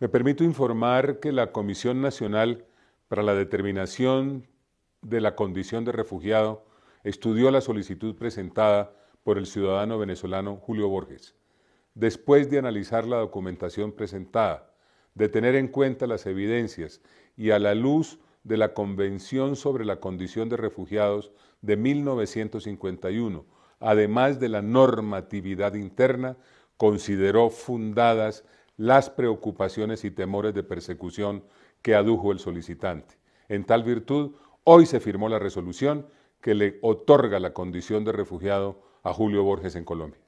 Me permito informar que la Comisión Nacional para la Determinación de la Condición de Refugiado estudió la solicitud presentada por el ciudadano venezolano Julio Borges. Después de analizar la documentación presentada, de tener en cuenta las evidencias y a la luz de la Convención sobre la Condición de Refugiados de 1951, además de la normatividad interna, consideró fundadas las preocupaciones y temores de persecución que adujo el solicitante. En tal virtud, hoy se firmó la resolución que le otorga la condición de refugiado a Julio Borges en Colombia.